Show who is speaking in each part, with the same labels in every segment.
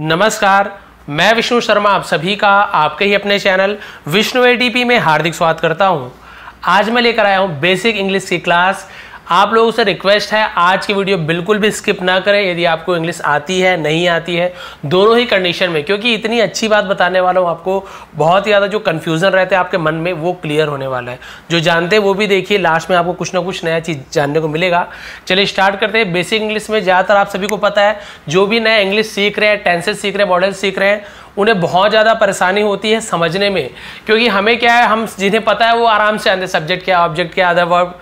Speaker 1: नमस्कार मैं विष्णु शर्मा आप सभी का आपके ही अपने चैनल विष्णु एडीपी में हार्दिक स्वागत करता हूं आज मैं लेकर आया हूं बेसिक इंग्लिश की क्लास आप लोगों से रिक्वेस्ट है आज की वीडियो बिल्कुल भी स्किप ना करें यदि आपको इंग्लिश आती है नहीं आती है दोनों ही कंडीशन में क्योंकि इतनी अच्छी बात बताने वाला हूँ आपको बहुत ज़्यादा जो कन्फ्यूज़न रहते हैं आपके मन में वो क्लियर होने वाला है जो जानते हैं वो भी देखिए लास्ट में आपको कुछ ना कुछ नया चीज़ जानने को मिलेगा चलिए स्टार्ट करते हैं बेसिक इंग्लिश में ज़्यादातर आप सभी को पता है जो भी नया इंग्लिश सीख रहे हैं टेंसेज सीख रहे हैं मॉडल सीख रहे हैं उन्हें बहुत ज़्यादा परेशानी होती है समझने में क्योंकि हमें क्या है हम जिन्हें पता है वो आराम से आते सब्जेक्ट क्या ऑब्जेक्ट क्या अदर वर्ब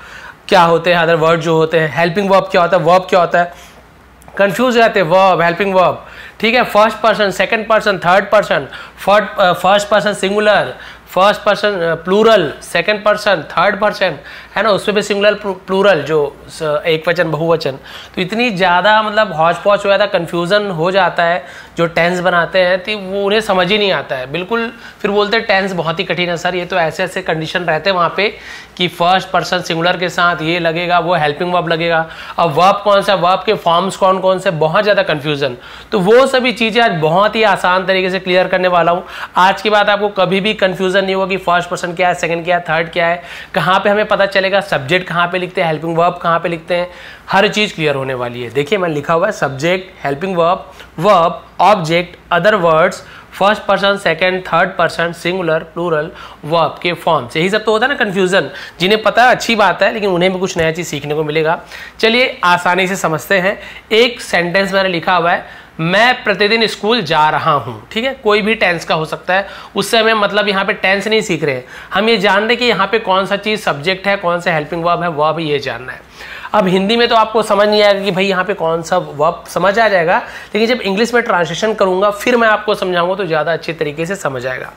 Speaker 1: क्या होते हैं अदर वर्ड जो होते हैं हेल्पिंग वर्ब क्या होता है वर्ब क्या होता है कंफ्यूज रहते हैं वर्ब हेल्पिंग वर्ब ठीक है first person second person third person first person singular first person plural second person third person है ना उसमें भी सिंगुलर प्लूरल जो एक वचन बहुवचन तो इतनी ज़्यादा मतलब हौज पौच हो जाता है कन्फ्यूज़न हो जाता है जो टेंस बनाते हैं तो वो उन्हें समझ ही नहीं आता है बिल्कुल फिर बोलते हैं टेंस बहुत ही कठिन है सर ये तो ऐसे ऐसे कंडीशन रहते हैं वहाँ पे कि फर्स्ट पर्सन सिंगुलर के साथ ये लगेगा वो हेल्पिंग वर्ब लगेगा अब वर्ब कौन सा वर्ब के फॉर्म्स कौन कौन से बहुत ज़्यादा कन्फ्यूज़न तो वो सभी चीज़ें आज बहुत ही आसान तरीके से क्लियर करने वाला हूँ आज की बात आपको कभी भी कन्फ्यूज़न नहीं होगा कि फर्स्ट पर्सन क्या है सेकेंड क्या है थर्ड क्या है कहाँ पर हमें पता चले चलेगा सब्जेक्ट कहाँ पे लिखते हैं हेल्पिंग वर्ब कहाँ पे लिखते हैं हर चीज़ क्लियर होने वाली है देखिए मैंने लिखा हुआ है subject helping verb verb object other words first person second third person singular plural verb के से यही सब तो होता है ना कन्फ्यूज़न जिन्हें पता है अच्छी बात है लेकिन उन्हें भी कुछ नया चीज़ सीखने को मिलेगा चलिए आसानी से समझते हैं एक सेंटेंस मैंने लिखा हुआ है मैं प्रतिदिन स्कूल जा रहा हूँ ठीक है कोई भी टेंस का हो सकता है उससे हमें मतलब यहाँ पे टेंस नहीं सीख रहे हैं हम ये जान रहे कि यहाँ पे कौन सा चीज़ सब्जेक्ट है कौन सा हेल्पिंग वर्ब है वह भी ये जानना है अब हिंदी में तो आपको समझ नहीं आएगा कि भाई यहाँ पे कौन सा वर्ब समझ आ जाएगा लेकिन जब इंग्लिश में ट्रांसलेशन करूँगा फिर मैं आपको समझाऊंगा तो ज़्यादा अच्छे तरीके से समझ आएगा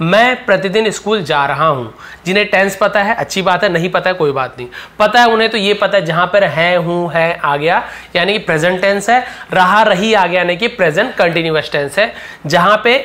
Speaker 1: मैं प्रतिदिन स्कूल जा रहा हूँ जिन्हें टेंस पता है अच्छी बात है नहीं पता है कोई बात नहीं पता है उन्हें तो ये पता है जहाँ पर है हूँ है आ गया यानी कि प्रेजेंट टेंस है रहा रही आ गया यानी कि प्रेजेंट कंटिन्यूस टेंस है जहाँ पे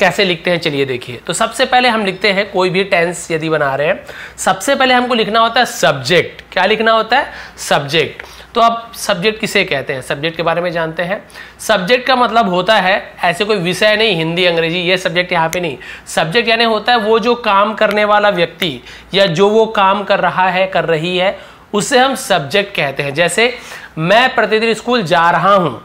Speaker 1: कैसे लिखते हैं चलिए देखिए तो सबसे पहले हम लिखते हैं कोई भी टेंस यदि बना रहे हैं सबसे पहले हमको लिखना होता है सब्जेक्ट क्या लिखना होता है सब्जेक्ट तो अब सब्जेक्ट किसे कहते हैं सब्जेक्ट के बारे में जानते हैं सब्जेक्ट का मतलब होता है ऐसे कोई विषय नहीं हिंदी अंग्रेजी ये सब्जेक्ट यहाँ पे नहीं सब्जेक्ट यानी होता है वो जो काम करने वाला व्यक्ति या जो वो काम कर रहा है कर रही है उसे हम सब्जेक्ट कहते हैं जैसे मैं प्रतिदिन स्कूल जा रहा हूँ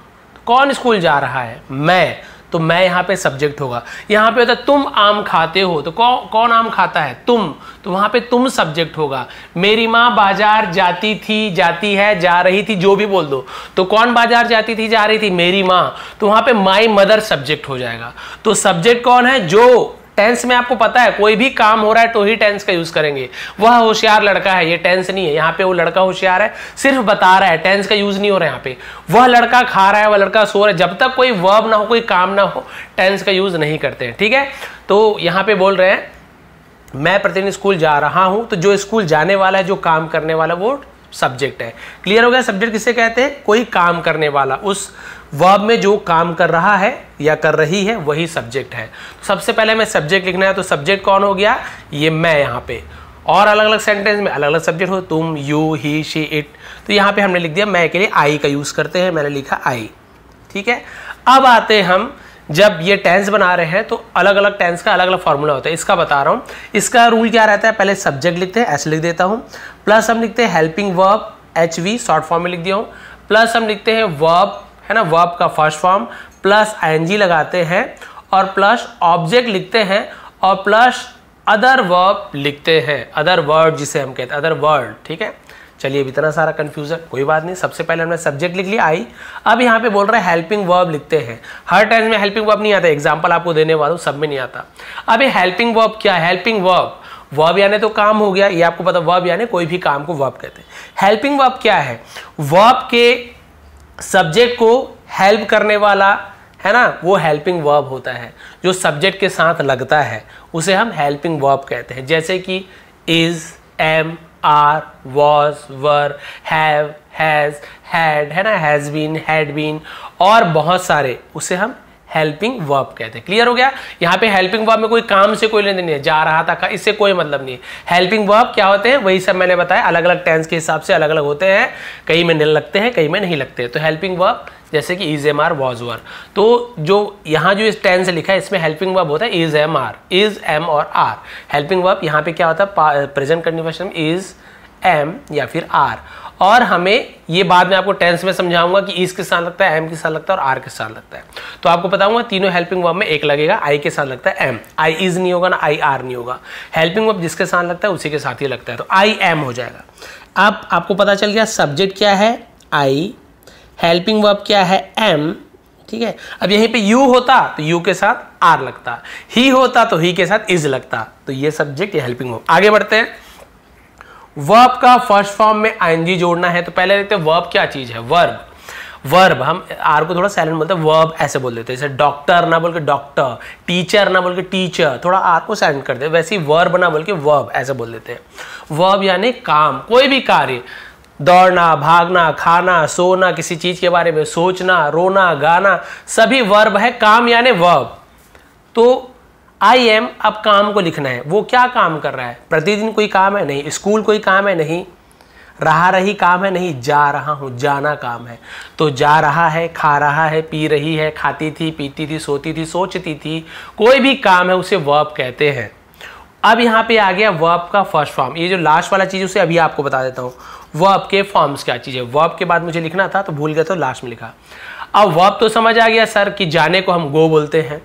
Speaker 1: कौन स्कूल जा रहा है मैं तो मैं यहाँ पे सब्जेक्ट होगा यहाँ पे होता है तुम आम खाते हो तो कौ, कौन आम खाता है तुम तो वहाँ पे तुम सब्जेक्ट होगा मेरी माँ बाजार जाती थी जाती है जा रही थी जो भी बोल दो तो कौन बाजार जाती थी जा रही थी मेरी माँ तो वहाँ पे माई मदर सब्जेक्ट हो जाएगा तो सब्जेक्ट कौन है जो टेंस में आपको पता है कोई भी काम हो रहा है तो ही टेंस का यूज करेंगे वह होशियार लड़का है ये टेंस नहीं है यहाँ पे वो लड़का होशियार है सिर्फ बता रहा है टेंस का यूज नहीं हो रहा है यहाँ पे वह लड़का खा रहा है वह लड़का सो रहा है जब तक कोई वर्ब ना हो कोई काम ना हो टेंस का यूज नहीं करते हैं ठीक है तो यहाँ पे बोल रहे हैं मैं प्रतिदिन स्कूल जा रहा हूं तो जो स्कूल जाने वाला है जो काम करने वाला वो सब्जेक्ट है क्लियर हो गया सब्जेक्ट किसे कहते हैं कोई काम करने वाला उस वर्ब में जो काम कर रहा है या कर रही है वही सब्जेक्ट है सबसे पहले हमें सब्जेक्ट लिखना है तो सब्जेक्ट कौन हो गया ये मैं यहाँ पे और अलग अलग सेंटेंस में अलग अलग सब्जेक्ट हो तुम यू ही शी इट तो यहाँ पे हमने लिख दिया मैं के लिए आई का यूज़ करते हैं मैंने लिखा आई ठीक है अब आते हैं हम जब ये टेंस बना रहे हैं तो अलग अलग टेंस का अलग अलग फॉर्मूला होता है इसका बता रहा हूँ इसका रूल क्या रहता है पहले सब्जेक्ट लिखते हैं ऐसे लिख देता हूँ प्लस हम लिखते हैं helping verb H V short form में लिख दिया हूँ प्लस हम लिखते हैं वर्ब है ना वर्ब का फर्स्ट फॉर्म प्लस आई लगाते हैं और प्लस ऑब्जेक्ट लिखते हैं और प्लस अदर वर्ब लिखते हैं अदर वर्ड जिसे हम कहते हैं अदर वर्ड ठीक है चलिए अब इतना सारा कन्फ्यूजन कोई बात नहीं सबसे पहले हमने सब्जेक्ट लिख लिया आई अब यहाँ पे बोल रहा है हेल्पिंग वर्ब लिखते हैं हर टाइम में हेल्पिंग वर्ब नहीं आता एग्जाम्पल आपको देने वाला हूँ सब में नहीं आता अब ये हेल्पिंग वर्ब क्या है हेल्पिंग वर्ब वर्ब यानी तो काम हो गया ये आपको पता वर्ब यानी कोई भी काम को वर्ब कहते हैं हेल्पिंग वर्ब क्या है वर्ब के सब्जेक्ट को हेल्प करने वाला है ना वो हेल्पिंग वर्ब होता है जो सब्जेक्ट के साथ लगता है उसे हम हेल्पिंग वर्ब कहते हैं जैसे कि is am are was were have has had है ना हैज़ बीन हैड बीन और बहुत सारे उसे हम हेल्पिंग वर्ब कहते हैं क्लियर हो गया यहाँ पे हेल्पिंग वर्ब में कोई काम से कोई लेन नहीं है जा रहा था इससे कोई मतलब नहीं हेल्पिंग वर्ब क्या होते हैं वही सब मैंने बताया अलग अलग टेंस के हिसाब से अलग अलग होते हैं कहीं में लगते हैं कहीं में नहीं लगते तो हेल्पिंग वर्ब जैसे कि is am are was were तो जो यहाँ जो इस टेंस लिखा है इसमें हेल्पिंग वर्ब होता है is am are is am और आर हेल्पिंग वर्ब यहाँ पे क्या होता है प्रेजेंट कंडीफेशन इज एम या फिर आर और हमें ये बाद में आपको टेंस में समझाऊंगा कि इसके के साथ लगता है एम के साथ लगता है और आर के साथ लगता है तो आपको बताऊंगा तीनों हेल्पिंग वर्ब में एक लगेगा आई के साथ लगता है एम आई इज नहीं होगा ना आई आर नहीं होगा हेल्पिंग वर्ब जिसके साथ लगता है उसी के साथ ही लगता है तो आई एम हो जाएगा अब आपको पता चल गया सब्जेक्ट क्या है आई हेल्पिंग वर्ब क्या है एम ठीक है अब यहीं पे यू होता तो यू के साथ आर लगता ही होता तो ही के साथ इज लगता तो ये सब्जेक्ट ये हेल्पिंग वर्ब आगे बढ़ते हैं वर्ब का फर्स्ट फॉर्म में आईएनजी जोड़ना है तो पहले देखते हैं वर्ब क्या चीज़ है वर्ब वर्ब हम आर को थोड़ा साइलेंट बोलते हैं वर्ब ऐसे बोल देते हैं जैसे डॉक्टर ना बोल के डॉक्टर टीचर ना बोल के टीचर थोड़ा आर को साइलेंट कर देते वैसे ही वर्ब ना बोल के वर्ब ऐसे बोल देते हैं वर्ब यानी काम कोई भी कार्य दौड़ना भागना खाना सोना किसी चीज़ के बारे में सोचना रोना गाना सभी वर्ब है काम यानी वर्ब तो आई एम अब काम को लिखना है वो क्या काम कर रहा है प्रतिदिन कोई काम है नहीं स्कूल कोई काम है नहीं रहा रही काम है नहीं जा रहा हूँ जाना काम है तो जा रहा है खा रहा है पी रही है खाती थी पीती थी सोती थी सोचती थी कोई भी काम है उसे वर्ब कहते हैं अब यहाँ पे आ गया वर्ब का फर्स्ट फॉर्म ये जो लास्ट वाला चीज़ उसे अभी आपको बता देता हूँ वर्ब के फॉर्म्स क्या चीज़ है वर्ब के बाद मुझे लिखना था तो भूल गया तो लास्ट में लिखा अब वर्ब तो समझ आ गया सर कि जाने को हम गो बोलते हैं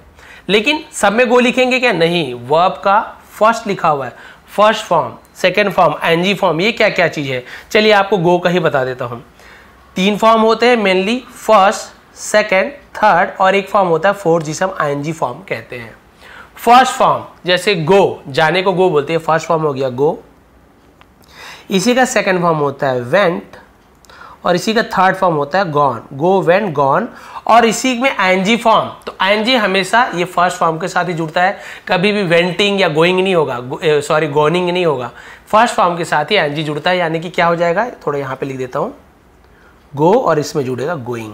Speaker 1: लेकिन सब में गो लिखेंगे क्या नहीं वर्ब का फर्स्ट लिखा हुआ है first form second form ing form ये क्या क्या चीज़ है चलिए आपको गो का ही बता देता हूँ तीन फॉर्म होते हैं मेनली फर्स्ट सेकेंड थर्ड और एक फॉर्म होता है फोर्थ जिसे हम आई फॉर्म कहते हैं फर्स्ट फॉर्म जैसे गो जाने को गो बोलते हैं फर्स्ट फॉर्म हो गया गो इसी का सेकेंड फॉर्म होता है वेंट और इसी का थर्ड फॉर्म होता है गॉन गो वेन गॉन और इसी में एनजी फॉर्म तो एनजी हमेशा ये फर्स्ट फॉर्म के साथ ही जुड़ता है कभी भी वेंटिंग या गोइंग नहीं होगा सॉरी गोनिंग eh, नहीं होगा फर्स्ट फॉर्म के साथ ही एनजी जुड़ता है यानी कि क्या हो जाएगा थोड़ा यहाँ पे लिख देता हूँ गो और इसमें जुड़ेगा गोइंग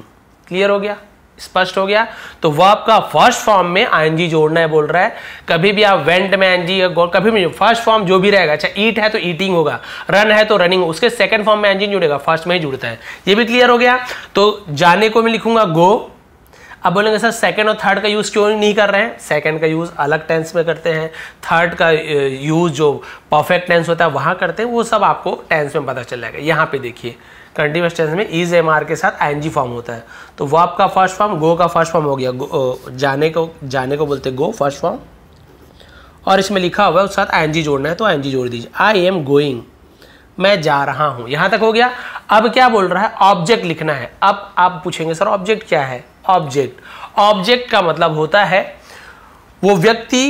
Speaker 1: क्लियर हो गया स्पष्ट हो गया तो वह आपका फर्स्ट फॉर्म में आईएनजी जोड़ना है बोल रहा है कभी भी आप वेंट में आईएनजी कभी भी फर्स्ट फॉर्म जो भी रहेगा अच्छा ईट है तो ईटिंग होगा रन है तो रनिंग उसके सेकंड फॉर्म में आईएनजी जुड़ेगा फर्स्ट में ही जुड़ता है ये भी क्लियर हो गया तो जाने को मैं लिखूंगा गो अब बोलेंगे सर सेकंड और थर्ड का यूज़ क्यों नहीं कर रहे हैं सेकंड का यूज़ अलग टेंस में करते हैं थर्ड का यूज़ जो परफेक्ट टेंस होता है वहां करते हैं वो सब आपको टेंस में पता चल जाएगा यहां पे देखिए कंटिन्यूस टेंस में इज एम आर के साथ आई फॉर्म होता है तो वो आपका फर्स्ट फॉर्म गो का फर्स्ट फॉर्म हो गया जाने को जाने को बोलते गो फर्स्ट फॉर्म और इसमें लिखा हुआ है उसके साथ आई जोड़ना है तो आई जोड़ दीजिए आई एम गोइंग मैं जा रहा हूँ यहाँ तक हो गया अब क्या बोल रहा है ऑब्जेक्ट लिखना है अब आप पूछेंगे सर ऑब्जेक्ट क्या है ऑब्जेक्ट ऑब्जेक्ट का मतलब होता है वो व्यक्ति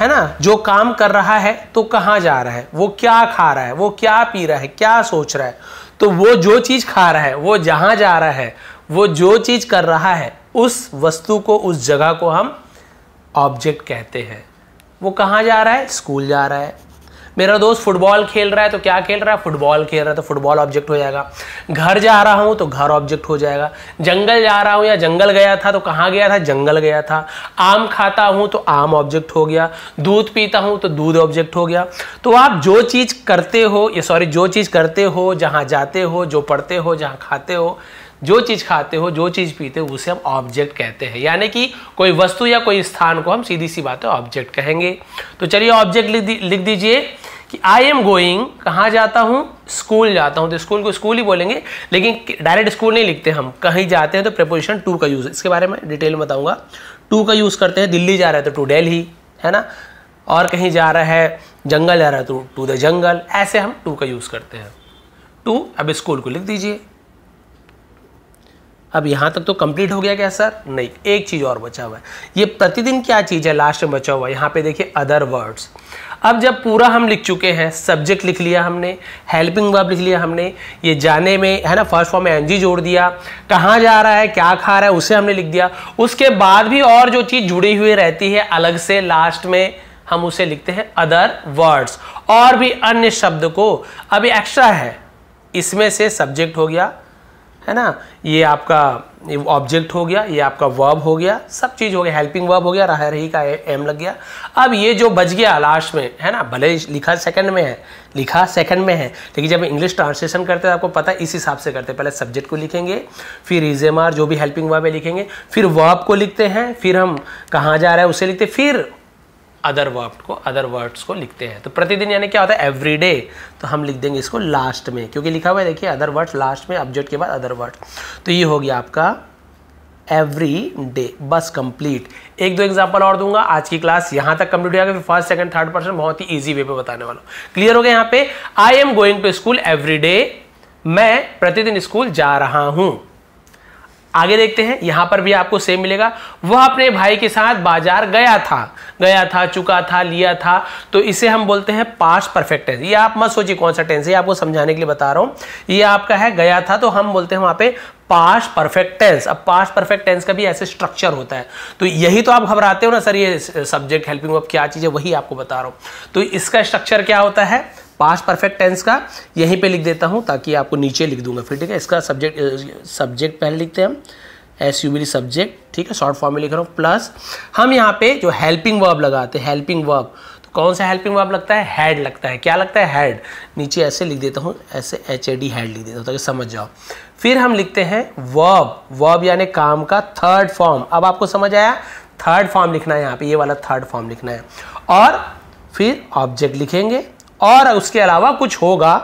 Speaker 1: है ना जो काम कर रहा है तो कहाँ जा रहा है वो क्या खा रहा है वो क्या पी रहा है क्या सोच रहा है तो वो जो चीज़ खा रहा है वो जहां जा रहा है वो जो चीज़ कर रहा है उस वस्तु को उस जगह को हम ऑब्जेक्ट कहते हैं वो कहाँ जा रहा है स्कूल जा रहा है मेरा दोस्त फुटबॉल खेल रहा है तो क्या खेल रहा है फुटबॉल खेल रहा है तो फुटबॉल ऑब्जेक्ट हो जाएगा घर जा रहा हूँ तो घर ऑब्जेक्ट हो जाएगा जंगल जा रहा हूं या जंगल गया था तो कहाँ गया था जंगल गया था आम खाता हूं तो आम ऑब्जेक्ट हो गया दूध पीता हूँ तो दूध ऑब्जेक्ट हो गया तो आप जो चीज़ करते हो ये सॉरी जो चीज़ करते हो जहाँ जाते हो जो पढ़ते हो जहाँ खाते हो जो चीज़ खाते हो जो चीज़ पीते हो उसे हम ऑब्जेक्ट कहते हैं यानी कि कोई वस्तु या कोई स्थान को हम सीधी सी बात है ऑब्जेक्ट कहेंगे तो चलिए ऑब्जेक्ट लिख दीजिए कि आई एम गोइंग कहाँ जाता हूँ स्कूल जाता हूँ तो स्कूल को स्कूल ही बोलेंगे लेकिन डायरेक्ट स्कूल नहीं लिखते हम कहीं जाते हैं तो प्रपोजिशन टू का यूज़ इसके बारे में डिटेल में बताऊँगा टू का यूज़ करते हैं दिल्ली जा रहे हैं तो टू डेली है ना और कहीं जा रहा है जंगल जा रहा है तो टू द जंगल ऐसे हम टू का यूज़ करते हैं टू अब स्कूल को लिख दीजिए अब यहाँ तक तो कंप्लीट हो गया क्या सर नहीं एक चीज़ और बचा हुआ है ये प्रतिदिन क्या चीज़ है लास्ट में बचा हुआ है यहाँ पे देखिए अदर वर्ड्स अब जब पूरा हम लिख चुके हैं सब्जेक्ट लिख लिया हमने हेल्पिंग वर्ब लिख लिया हमने ये जाने में है ना फर्स्ट फॉर्म में एन जोड़ दिया कहाँ जा रहा है क्या खा रहा है उसे हमने लिख दिया उसके बाद भी और जो चीज़ जुड़ी हुई रहती है अलग से लास्ट में हम उसे लिखते हैं अदर वर्ड्स और भी अन्य शब्द को अभी एक्स्ट्रा है इसमें से सब्जेक्ट हो गया है ना ये आपका ऑब्जेक्ट हो गया ये आपका वर्ब हो गया सब चीज़ हो गया हेल्पिंग वर्ब हो गया रहा रही का एम लग गया अब ये जो बच गया लास्ट में है ना भले लिखा सेकंड में है लिखा सेकंड में है लेकिन जब इंग्लिश ट्रांसलेशन करते हैं आपको पता है इस हिसाब से करते हैं पहले सब्जेक्ट को लिखेंगे फिर रिजेमार जो भी हेल्पिंग वर्ब है लिखेंगे फिर वर्ब को लिखते हैं फिर हम कहाँ जा रहे हैं उसे लिखते फिर अदर वर्ब को अदर वर्ड्स को लिखते हैं तो प्रतिदिन यानी क्या होता है एवरी डे तो हम लिख देंगे इसको लास्ट में क्योंकि लिखा हुआ है देखिए अदर वर्ड्स लास्ट में ऑब्जेक्ट के बाद अदर वर्ड तो ये हो गया आपका एवरी डे बस कंप्लीट एक दो एग्जाम्पल और दूंगा आज की क्लास यहां तक कंप्लीट हो जाएगा फर्स्ट सेकंड थर्ड पर्सन बहुत ही ईजी वे पे बताने वाला हूँ क्लियर हो गया यहाँ पे I am going to school every day मैं प्रतिदिन स्कूल जा रहा हूं आगे देखते हैं यहां पर भी आपको सेम मिलेगा वह अपने भाई के साथ बाजार गया था गया था चुका था लिया था तो इसे हम बोलते हैं पास परफेक्ट टेंस ये आप मत सोचिए कौन सा टेंस है आपको समझाने के लिए बता रहा हूं ये आपका है गया था तो हम बोलते हैं वहां पे पास परफेक्ट टेंस अब पास परफेक्ट टेंस का भी ऐसे स्ट्रक्चर होता है तो यही तो आप घबराते हो ना सर ये सब्जेक्ट हेल्पिंग अब क्या चीज़ है वही आपको बता रहा हूं तो इसका स्ट्रक्चर क्या होता है पास्ट परफेक्ट टेंस का यहीं पे लिख देता हूँ ताकि आपको नीचे लिख दूंगा फिर ठीक है इसका सब्जेक्ट सब्जेक्ट पहले लिखते हैं हम एस यू बी सब्जेक्ट ठीक है शॉर्ट फॉर्म में लिख रहा हूँ प्लस हम यहाँ पे जो हेल्पिंग वर्ब लगाते हैं हेल्पिंग वर्ब तो कौन सा हेल्पिंग वर्ब लगता है हेड लगता है क्या लगता है हेड नीचे ऐसे लिख देता हूँ ऐसे एच ए डी हेड लिख देता हूँ ताकि समझ जाओ फिर हम लिखते हैं वर्ब वर्ब यानी काम का थर्ड फॉर्म अब आपको समझ आया थर्ड फॉर्म लिखना है यहाँ पे ये वाला थर्ड फॉर्म लिखना है और फिर ऑब्जेक्ट लिखेंगे और उसके अलावा कुछ होगा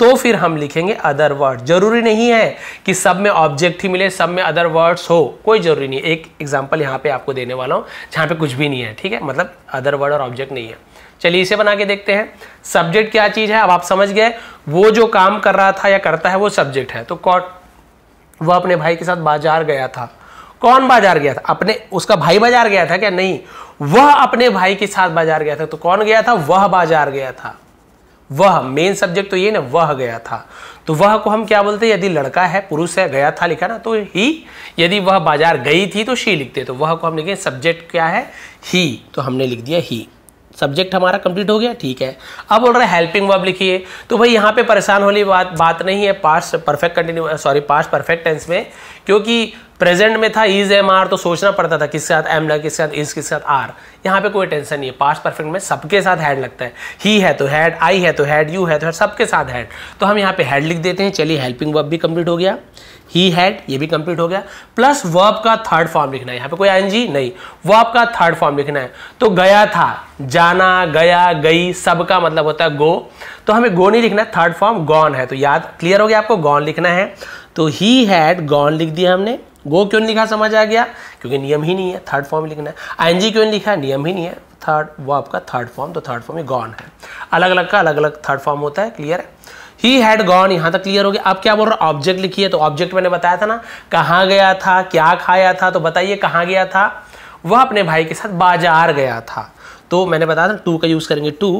Speaker 1: तो फिर हम लिखेंगे अदर वर्ड जरूरी नहीं है कि सब में ऑब्जेक्ट ही मिले सब में अदर वर्ड्स हो कोई जरूरी नहीं एक एग्जाम्पल यहां पे आपको देने वाला हूं जहां पे कुछ भी नहीं है ठीक है मतलब अदर वर्ड और ऑब्जेक्ट नहीं है चलिए इसे बना के देखते हैं सब्जेक्ट क्या चीज़ है अब आप समझ गए वो जो काम कर रहा था या करता है वो सब्जेक्ट है तो कौन वह अपने भाई के साथ बाजार गया था कौन बाजार गया था अपने उसका भाई बाजार गया था क्या नहीं वह अपने भाई के साथ बाजार गया था तो कौन गया था वह बाजार गया था वह मेन सब्जेक्ट तो ये ना वह गया था तो वह को हम क्या बोलते हैं यदि लड़का है पुरुष है गया था लिखा ना तो ही यदि वह बाजार गई थी तो शी लिखते तो वह को हम लिखे सब्जेक्ट क्या है ही तो हमने लिख दिया ही सब्जेक्ट हमारा कंप्लीट हो गया ठीक है अब बोल रहा है हेल्पिंग वर्ब लिखिए तो भाई यहाँ पे परेशान होने बात बात नहीं है past perfect continue sorry past perfect tense में क्योंकि प्रेजेंट में था इज एम आर तो सोचना पड़ता था किसके साथ एम लगा किसके साथ इज किसके साथ आर यहाँ पे कोई टेंशन नहीं है पास्ट परफेक्ट में सबके साथ हैड लगता है ही है तो हैड आई है तो हैड यू है तो हैड सबके साथ हैड तो हम यहाँ पे हैड लिख देते हैं चलिए हेल्पिंग वर्ब भी कंप्लीट हो गया ही हैड ये भी कंप्लीट हो गया प्लस वर्ब का थर्ड फॉर्म लिखना है यहाँ पे कोई आईएनजी नहीं वर्ब का थर्ड फॉर्म लिखना है तो गया था जाना गया गई सब का मतलब होता है गो तो हमें गो नहीं लिखना है थर्ड फॉर्म गॉन है तो याद क्लियर हो गया आपको गॉन लिखना है तो ही हैड गॉन लिख दिया हमने गो क्यों लिखा समझ आ गया क्योंकि नियम ही नहीं है थर्ड फॉर्म लिखना है आईएनजी क्यों लिखा नियम ही नहीं है थर्ड वो आपका थर्ड फॉर्म तो थर्ड फॉर्म गॉन है अलग अलग का अलग अलग थर्ड फॉर्म होता है क्लियर है ही हैड गॉन यहां तक क्लियर हो गया अब क्या बोल रहा ऑब्जेक्ट लिखिए तो ऑब्जेक्ट मैंने बताया था ना कहा गया था क्या खाया था तो बताइए कहा गया था वह अपने भाई के साथ बाजार गया था तो मैंने बताया था टू का यूज़ करेंगे टू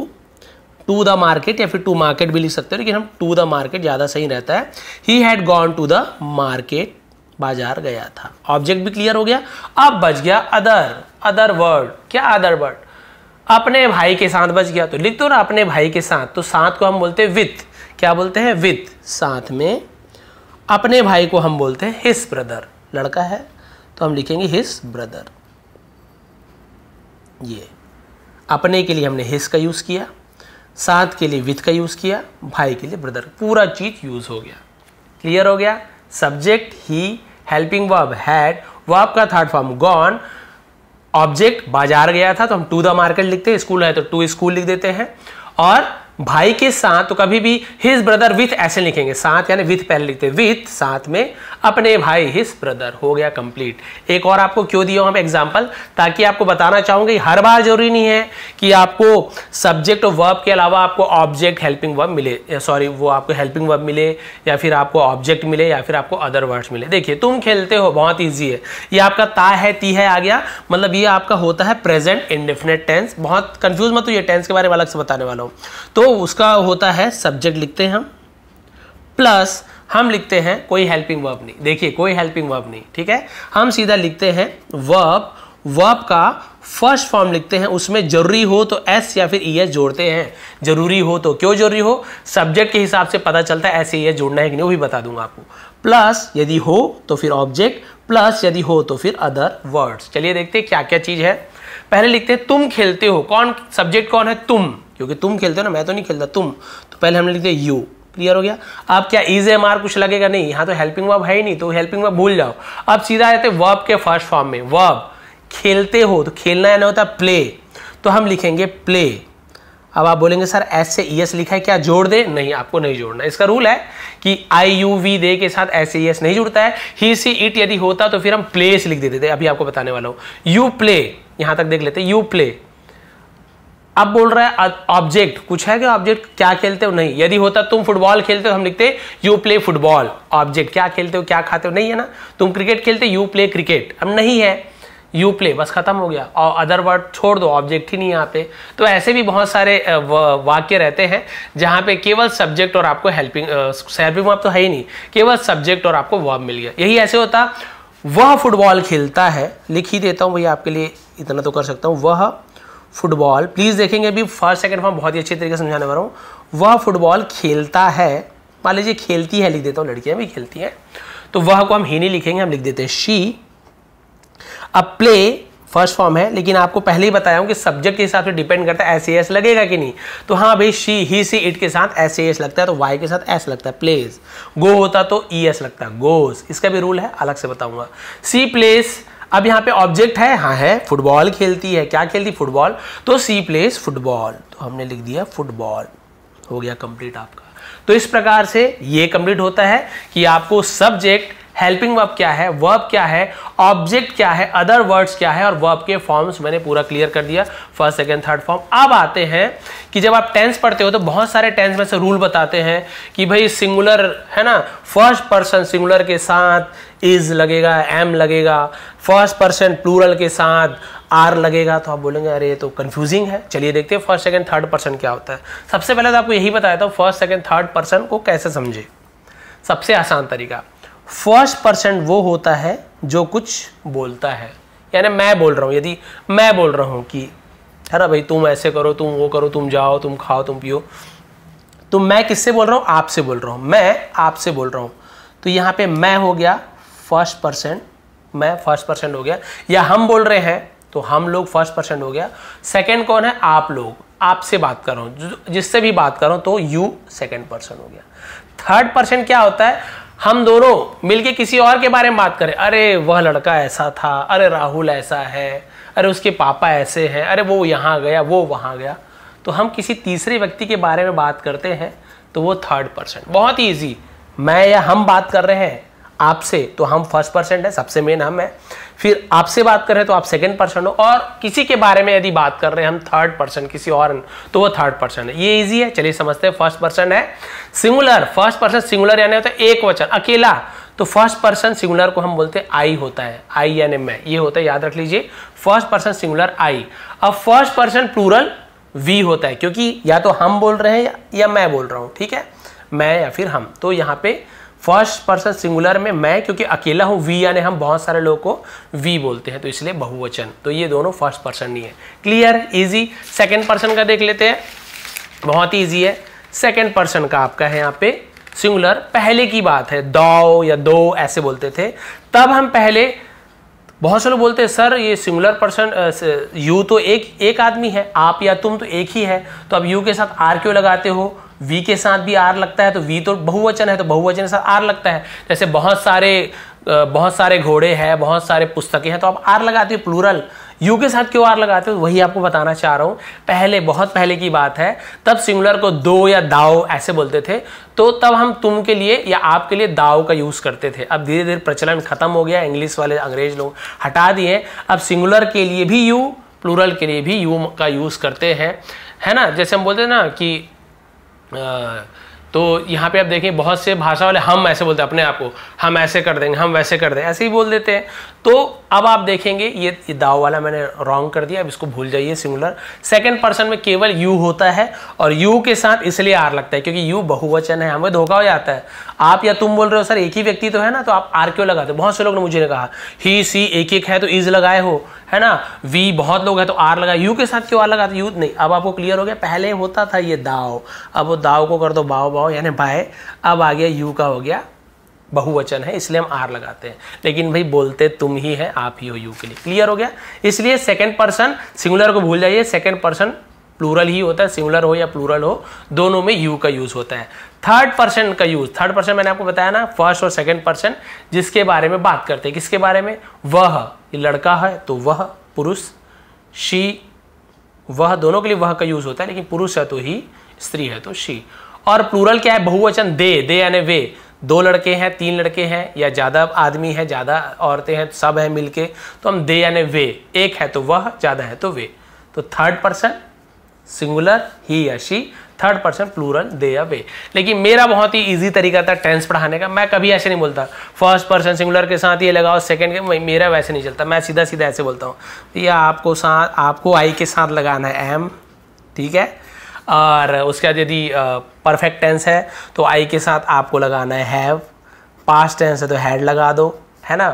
Speaker 1: टू द मार्केट या फिर टू मार्केट भी लिख सकते हो लेकिन हम टू द मार्केट ज़्यादा सही रहता है he had gone to the market बाजार गया था ऑब्जेक्ट भी क्लियर हो गया अब बच गया अदर अदर वर्ड क्या अदर वर्ड अपने भाई के साथ बच गया तो लिख दो तो ना अपने भाई के साथ तो साथ को हम बोलते हैं विथ क्या बोलते हैं विद साथ में अपने भाई को हम बोलते हैं हिस ब्रदर लड़का है तो हम लिखेंगे हिस ब्रदर ये अपने के लिए हमने हिस का यूज़ किया साथ के लिए विथ का यूज़ किया भाई के लिए ब्रदर पूरा चीज़ यूज़ हो गया क्लियर हो गया subject he helping verb had verb का थर्ड फॉर्म गॉन ऑब्जेक्ट बाजार गया था तो हम टू द मार्केट लिखते हैं स्कूल है तो टू स्कूल लिख देते हैं और भाई के साथ तो कभी भी हिज ब्रदर विथ ऐसे लिखेंगे साथ यानी विथ पहले लिखते विथ साथ में अपने भाई हिस ब्रदर हो गया कंप्लीट एक और आपको क्यों दिया हम एग्जाम्पल ताकि आपको बताना चाहूंगा हर बार जरूरी नहीं है कि आपको सब्जेक्ट और वर्ब के अलावा आपको ऑब्जेक्ट हेल्पिंग वर्ब मिले सॉरी वो आपको हेल्पिंग वर्ब मिले या फिर आपको ऑब्जेक्ट मिले या फिर आपको अदर वर्ड्स मिले देखिए तुम खेलते हो बहुत ईजी है ये आपका ता है ती है आ गया मतलब ये आपका होता है प्रेजेंट इंडिफिनेट टेंस बहुत कंफ्यूज मत हो ये टेंस के बारे में अलग से बताने वाला हूँ तो उसका होता है सब्जेक्ट लिखते हैं हम प्लस हम लिखते हैं कोई हेल्पिंग वर्ब नहीं देखिए कोई हेल्पिंग वर्ब नहीं ठीक है हम सीधा लिखते हैं वर्ब वर्ब का फर्स्ट फॉर्म लिखते हैं उसमें जरूरी हो तो एस या फिर ई e एस जोड़ते हैं जरूरी हो तो क्यों जरूरी हो सब्जेक्ट के हिसाब से पता चलता है एस ई एस जोड़ना है कि नहीं वो भी बता दूंगा आपको प्लस यदि हो तो फिर ऑब्जेक्ट प्लस यदि हो तो फिर अदर वर्ड्स चलिए देखते हैं क्या क्या चीज़ है पहले लिखते हैं तुम खेलते हो कौन सब्जेक्ट कौन है तुम क्योंकि तुम खेलते हो ना मैं तो नहीं खेलता तुम तो पहले हम लिखते यू क्लियर हो गया अब क्या इज एम आर कुछ लगेगा नहीं यहाँ तो हेल्पिंग वर्ब है ही नहीं तो हेल्पिंग वर्ब भूल जाओ अब सीधा आ रहते वर्ब के फर्स्ट फॉर्म में वर्ब खेलते हो तो खेलना यानी ना होता प्ले तो हम लिखेंगे प्ले अब आप बोलेंगे सर एस से ई e एस लिखा है क्या जोड़ दे नहीं आपको नहीं जोड़ना इसका रूल है कि आई यू वी दे के साथ एस से ई e एस नहीं जुड़ता है ही सी इट यदि होता तो फिर हम प्लेस लिख देते थे अभी आपको बताने वाला हूँ यू प्ले यहाँ तक देख लेते यू प्ले अब बोल रहा है ऑब्जेक्ट कुछ है क्या ऑब्जेक्ट क्या खेलते हो नहीं यदि होता तो तुम फुटबॉल खेलते हो हम लिखते यू प्ले फुटबॉल ऑब्जेक्ट क्या खेलते हो क्या खाते हो नहीं है ना तुम क्रिकेट खेलते यू प्ले क्रिकेट अब नहीं है यू प्ले बस खत्म हो गया और अदर वर्ड छोड़ दो ऑब्जेक्ट ही नहीं यहाँ पे तो ऐसे भी बहुत सारे वाक्य रहते हैं जहाँ पे केवल सब्जेक्ट और आपको हेल्पिंग हेल्पिंग वर्ब तो है ही नहीं केवल सब्जेक्ट और आपको वर्ब मिल गया यही ऐसे होता वह फुटबॉल खेलता है लिख ही देता हूँ भैया आपके लिए इतना तो कर सकता हूँ वह फुटबॉल प्लीज़ देखेंगे अभी फर्स्ट सेकंड फॉर्म बहुत ही अच्छे तरीके से समझाने वाला हूँ वह फुटबॉल खेलता है मान लीजिए खेलती है लिख देता हूँ लड़कियां भी खेलती हैं तो वह को हम ही नहीं लिखेंगे हम लिख देते हैं she a play first form है लेकिन आपको पहले ही बताया हूं कि सब्जेक्ट के हिसाब से डिपेंड करता है एस एस लगेगा कि नहीं तो हाँ भाई शी ही सी इट के साथ एस एस लगता है तो वाई के साथ एस लगता है प्लेज गो होता तो ई e एस लगता है गोस इसका भी रूल है अलग से बताऊंगा सी प्लेस अब यहाँ पे ऑब्जेक्ट है हाँ है फुटबॉल खेलती है क्या खेलती फुटबॉल तो सी प्लेस फुटबॉल तो हमने लिख दिया फुटबॉल हो गया कंप्लीट आपका तो इस प्रकार से ये कंप्लीट होता है कि आपको सब्जेक्ट हेल्पिंग वर्ब क्या है वर्ब क्या है ऑब्जेक्ट क्या है अदर वर्ड्स क्या है और वर्ब के फॉर्म्स मैंने पूरा क्लियर कर दिया फर्स्ट सेकेंड थर्ड फॉर्म अब आते हैं कि जब आप टेंस पढ़ते हो तो बहुत सारे टेंस में से रूल बताते हैं कि भाई सिंगुलर है ना फर्स्ट पर्सन सिंगुलर के साथ इज लगेगा एम लगेगा फर्स्ट पर्सन प्लूरल के साथ आर लगेगा तो आप बोलेंगे अरे ये तो कंफ्यूजिंग है चलिए देखते हैं फर्स्ट सेकेंड थर्ड पर्सन क्या होता है सबसे पहले तो आपको यही बताया था फर्स्ट सेकेंड थर्ड पर्सन को कैसे समझे सबसे आसान तरीका फर्स्ट पर्सन वो होता है जो कुछ बोलता है यानी मैं बोल रहा हूँ यदि मैं बोल रहा हूँ कि है ना भाई तुम ऐसे करो तुम वो करो तुम जाओ तुम खाओ तुम पियो तो मैं किससे बोल रहा हूँ आपसे बोल रहा हूँ मैं आपसे बोल रहा हूँ तो यहाँ पे मैं हो गया फर्स्ट पर्सन मैं फर्स्ट पर्सन हो गया या हम बोल रहे हैं तो हम लोग फर्स्ट पर्सन हो गया सेकेंड कौन है आप लोग आपसे बात कर रहा हूँ जिससे भी बात कर रहा हूँ तो यू सेकेंड पर्सन हो गया थर्ड पर्सन क्या होता है हम दोनों मिलके किसी और के बारे में बात करें अरे वह लड़का ऐसा था अरे राहुल ऐसा है अरे उसके पापा ऐसे हैं अरे वो यहाँ गया वो वहाँ गया तो हम किसी तीसरे व्यक्ति के बारे में बात करते हैं तो वो थर्ड पर्सन बहुत ही ईजी मैं या हम बात कर रहे हैं आपसे तो हम फर्स्ट पर्सन है सबसे मेन हम है फिर आपसे बात कर रहे हैं तो आप सेकंड पर्सन हो और किसी के बारे में यदि बात कर रहे हैं हम थर्ड पर्सन किसी और तो वो थर्ड पर्सन है ये इजी है चलिए समझते हैं फर्स्ट पर्सन है सिंगुलर फर्स्ट पर्सन सिंगुलर यानी होता है एक वचन अकेला तो फर्स्ट पर्सन सिंगुलर को हम बोलते हैं आई होता है आई यानी मैं ये होता है याद रख लीजिए फर्स्ट पर्सन सिंगुलर आई अब फर्स्ट पर्सन प्लूरल वी होता है क्योंकि या तो हम बोल रहे हैं या मैं बोल रहा हूं ठीक है मैं या फिर हम तो यहां पर फर्स्ट पर्सन सिंगुलर में मैं क्योंकि अकेला हूँ वी यानी हम बहुत सारे लोगों को वी बोलते हैं तो इसलिए बहुवचन तो ये दोनों फर्स्ट पर्सन नहीं है क्लियर इजी सेकेंड पर्सन का देख लेते हैं बहुत ही ईजी है सेकंड पर्सन का आपका है यहाँ पे सिंगुलर पहले की बात है दो या दो ऐसे बोलते थे तब हम पहले बहुत से लोग बोलते हैं सर ये सिंगुलर पर्सन यू तो एक एक आदमी है आप या तुम तो एक ही है तो अब यू के साथ आर क्यों लगाते हो वी के साथ भी आर लगता है तो वी तो बहुवचन है तो बहुवचन के साथ आर लगता है जैसे बहुत सारे बहुत सारे घोड़े हैं बहुत सारे पुस्तकें हैं तो आप आर लगाते हो प्लूरल यू के साथ क्यों आर लगाते हो वही आपको बताना चाह रहा हूँ पहले बहुत पहले की बात है तब सिंगुलर को दो या दाओ ऐसे बोलते थे तो तब हम तुम के लिए या आपके लिए दाओ का यूज़ करते थे अब धीरे धीरे प्रचलन खत्म हो गया इंग्लिश वाले अंग्रेज लोग हटा दिए अब सिंगुलर के लिए भी यू प्लूरल के लिए भी यू का यूज़ करते हैं है ना जैसे हम बोलते हैं ना कि तो यहाँ पे आप देखें बहुत से भाषा वाले हम ऐसे बोलते हैं अपने आप को हम ऐसे कर देंगे हम वैसे कर देंगे ऐसे ही बोल देते हैं तो अब आप देखेंगे ये, ये दाव वाला मैंने रॉन्ग कर दिया अब इसको भूल जाइए सिंगुलर सेकंड पर्सन में केवल यू होता है और यू के साथ इसलिए आर लगता है क्योंकि यू बहुवचन है हमें धोखा हो जाता है आप या तुम बोल रहे हो सर एक ही व्यक्ति तो है ना तो आप आर क्यों लगाते हो बहुत से लोग ने मुझे कहा ही सी एक एक है तो इज लगाए हो है ना वी बहुत लोग है तो आर लगा यू के साथ क्यों आर लगाते यू नहीं अब आपको क्लियर हो गया पहले होता था ये दाव अब वो दाव को कर दो बाव बाव यानी बाय अब आ गया यू का हो गया बहुवचन है इसलिए हम आर लगाते हैं लेकिन भाई बोलते तुम ही है आप ही हो यू के लिए क्लियर हो गया इसलिए सेकेंड पर्सन सिंगुलर को भूल जाइए सेकेंड पर्सन प्लूरल ही होता है सिंगुलर हो या प्लूरल हो दोनों में यू का यूज़ होता है थर्ड पर्सन का यूज़ थर्ड पर्सन मैंने आपको बताया ना फर्स्ट और सेकेंड पर्सन जिसके बारे में बात करते हैं किसके बारे में वह लड़का है तो वह पुरुष शी वह दोनों के लिए वह का यूज़ होता है लेकिन पुरुष है तो ही स्त्री है तो शी और प्लूरल क्या है बहुवचन दे दे यानी वे दो लड़के हैं तीन लड़के हैं या ज़्यादा आदमी है ज़्यादा औरतें हैं सब हैं मिलके तो हम दे यानी वे एक है तो वह ज़्यादा है तो वे तो थर्ड पर्सन सिंगुलर ही या she third person plural they या वे लेकिन मेरा बहुत ही इजी तरीका था टेंस पढ़ाने का मैं कभी ऐसे नहीं बोलता फर्स्ट पर्सन सिंगुलर के साथ ये लगाओ सेकंड के मेरा वैसे नहीं चलता मैं सीधा सीधा ऐसे बोलता हूँ या आपको साथ आपको आई के साथ लगाना है एम ठीक है और उसके बाद यदि परफेक्ट टेंस है तो आई के साथ आपको लगाना है हैव पास्ट टेंस है तो हैड लगा दो है ना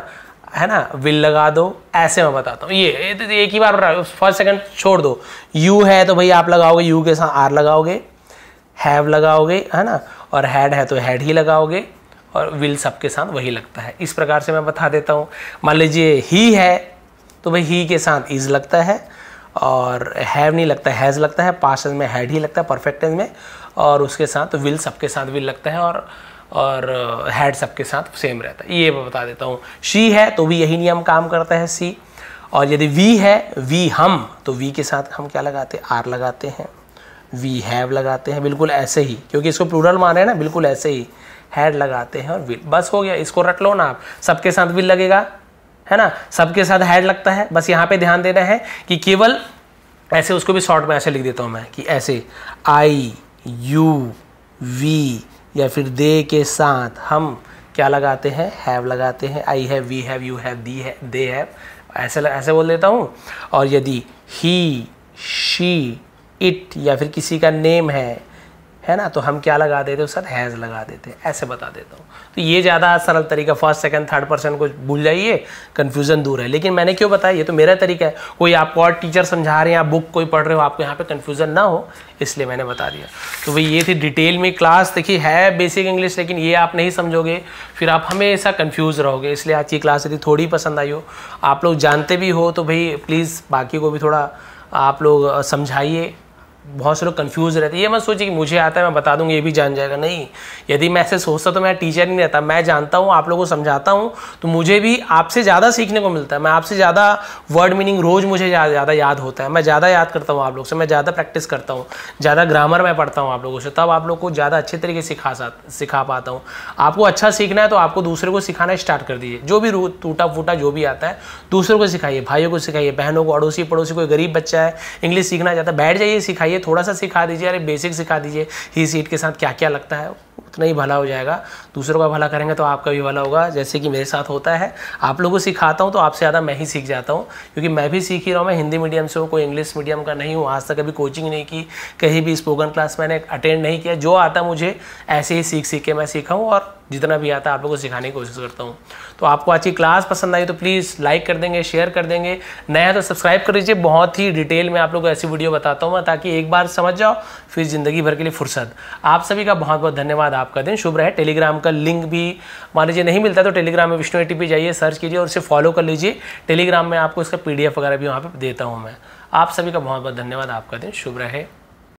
Speaker 1: है ना विल लगा दो ऐसे मैं बताता हूँ ये तो एक ही बार फर्स्ट सेकंड छोड़ दो यू है तो भाई आप लगाओगे यू के साथ आर लगाओगे हैव लगाओगे है ना और हैड है तो हैड ही लगाओगे और विल सबके साथ वही लगता है इस प्रकार से मैं बता देता हूँ मान लीजिए ही है तो भाई ही के साथ इज़ लगता है और हैव नहीं लगता हैज़ लगता है पास में हैड ही लगता है परफेक्ट टेंस में और उसके साथ विल सबके साथ विल लगता है और और हैड uh, सबके साथ सेम रहता है ये मैं बता देता हूँ शी है तो भी यही नियम काम करता है सी और यदि वी है वी हम तो वी के साथ हम क्या लगाते हैं आर लगाते हैं वी हैव लगाते हैं बिल्कुल ऐसे ही क्योंकि इसको प्लूरल माने ना बिल्कुल ऐसे ही हैड लगाते हैं और विल बस हो गया इसको रट लो ना आप सबके साथ विल लगेगा है ना सबके साथ हैड लगता है बस यहाँ पे ध्यान देना है कि केवल ऐसे उसको भी शॉर्ट में ऐसे लिख देता हूँ मैं कि ऐसे आई यू वी या फिर दे के साथ हम क्या लगाते हैं हैव लगाते हैं I have we have you have दी है दे हैव ऐसे ऐसे बोल देता हूँ और यदि ही शी इट या फिर किसी का नेम है है ना तो हम क्या लगा देते हैं सर हैज़ लगा देते हैं ऐसे बता देता हूँ तो ये ज़्यादा सरल तरीका फर्स्ट सेकंड थर्ड पर्सन को भूल जाइए कन्फ्यूजन दूर है लेकिन मैंने क्यों बताया ये तो मेरा तरीका है कोई आपको और टीचर समझा रहे हैं आप बुक कोई पढ़ रहे हो आपको यहाँ पे कन्फ्यूजन ना हो इसलिए मैंने बता दिया तो भाई ये थी डिटेल में क्लास देखिए है बेसिक इंग्लिश लेकिन ये आप नहीं समझोगे फिर आप हमेशा कन्फ्यूज़ रहोगे इसलिए आज की क्लास यदि थोड़ी पसंद आई हो आप लोग जानते भी हो तो भाई प्लीज़ बाकी को भी थोड़ा आप लोग समझाइए बहुत से लोग कन्फ्यूज़ रहते हैं ये मत सोचिए कि मुझे आता है मैं बता दूंगा ये भी जान जाएगा नहीं यदि मैं ऐसे सोचता तो मैं टीचर नहीं रहता मैं जानता हूँ आप लोगों को समझाता हूँ तो मुझे भी आपसे ज़्यादा सीखने को मिलता है मैं आपसे ज़्यादा वर्ड मीनिंग रोज़ मुझे ज़्यादा याद होता है मैं ज़्यादा याद करता हूँ आप लोग से मैं ज़्यादा प्रैक्टिस करता हूँ ज़्यादा ग्रामर मैं पढ़ता हूँ आप लोगों से तब आप लोग को ज़्यादा अच्छे तरीके सिखा सिखा पाता हूँ आपको अच्छा सीखना है तो आपको दूसरे को सिखाना स्टार्ट कर दीजिए जो भी टूटा फूटा जो भी आता है दूसरों को सिखाइए भाइयों को सिखाइए बहनों को अड़ोसी पड़ोसी कोई गरीब बच्चा है इंग्लिश सीखना चाहता है बैठ जाइए सिखाइए थोड़ा सा सिखा दीजिए अरे बेसिक सिखा दीजिए ही सीट के साथ क्या क्या लगता है उतना ही भला हो जाएगा दूसरों का भला करेंगे तो आपका भी भला होगा जैसे कि मेरे साथ होता है आप लोगों को सिखाता हूँ तो आपसे ज़्यादा मैं ही सीख जाता हूँ क्योंकि मैं भी सीख ही रहा हूँ मैं हिंदी मीडियम से हूँ कोई इंग्लिश मीडियम का नहीं हूँ आज तक कभी कोचिंग नहीं की कहीं भी स्पोकन क्लास मैंने अटेंड नहीं किया जो आता मुझे ऐसे ही सीख सीख के मैं सीखाऊँ और जितना भी आता है आप लोगों को सिखाने की कोशिश करता हूँ तो आपको आज की क्लास पसंद आई तो प्लीज़ लाइक कर देंगे शेयर कर देंगे नया तो सब्सक्राइब कर लीजिए बहुत ही डिटेल में आप लोग को ऐसी वीडियो बताता हूँ मैं ताकि एक बार समझ जाओ फिर ज़िंदगी भर के लिए फुर्सत आप सभी का बहुत बहुत धन्यवाद आपका दिन शुभ रहे टेलीग्राम का लिंक भी मान लीजिए नहीं मिलता तो टेलीग्राम में विष्णु ए जाइए सर्च कीजिए और उसे फॉलो कर लीजिए टेलीग्राम में आपको इसका पी वगैरह भी वहाँ पर देता हूँ मैं आप सभी का बहुत बहुत धन्यवाद आपका दिन शुभ रहे